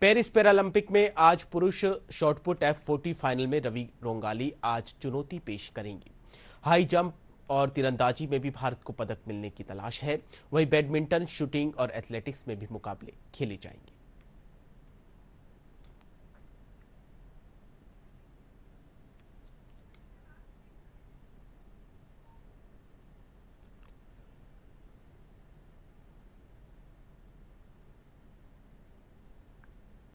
Paris Paralympic में आज पुरुष शॉटपुट एफ फोर्टी फाइनल में रवि रोंगाली आज चुनौती पेश करेंगी हाई जंप और तीरंदाजी में भी भारत को पदक मिलने की तलाश है वहीं बैडमिंटन शूटिंग और एथलेटिक्स में भी मुकाबले खेले जाएंगे